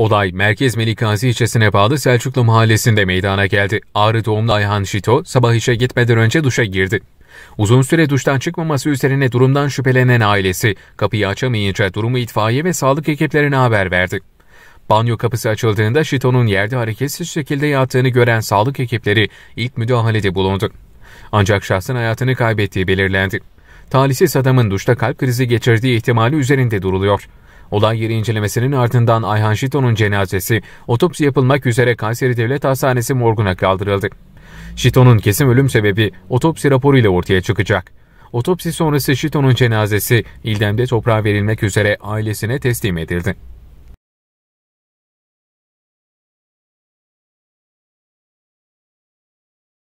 Olay Merkez Melikgazi ilçesine bağlı Selçuklu mahallesinde meydana geldi. Ağrı doğumlu Ayhan Şito sabah işe gitmeden önce duşa girdi. Uzun süre duştan çıkmaması üzerine durumdan şüphelenen ailesi kapıyı açamayınca durumu itfaiye ve sağlık ekiplerine haber verdi. Banyo kapısı açıldığında Şito'nun yerde hareketsiz şekilde yattığını gören sağlık ekipleri ilk müdahalede bulundu. Ancak şahsın hayatını kaybettiği belirlendi. Talihsiz adamın duşta kalp krizi geçirdiği ihtimali üzerinde duruluyor. Olay yeri incelemesinin ardından Ayhan Şito'nun cenazesi otopsi yapılmak üzere Kayseri Devlet Hastanesi morguna kaldırıldı. Şito'nun kesim ölüm sebebi otopsi raporu ile ortaya çıkacak. Otopsi sonrası Şito'nun cenazesi İldem'de toprağa verilmek üzere ailesine teslim edildi.